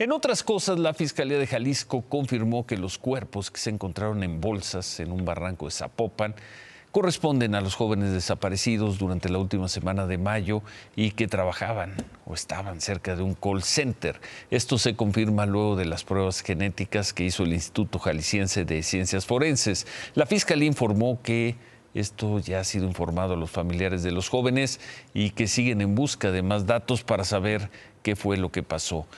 En otras cosas, la Fiscalía de Jalisco confirmó que los cuerpos que se encontraron en bolsas en un barranco de Zapopan corresponden a los jóvenes desaparecidos durante la última semana de mayo y que trabajaban o estaban cerca de un call center. Esto se confirma luego de las pruebas genéticas que hizo el Instituto Jalisciense de Ciencias Forenses. La Fiscalía informó que esto ya ha sido informado a los familiares de los jóvenes y que siguen en busca de más datos para saber qué fue lo que pasó.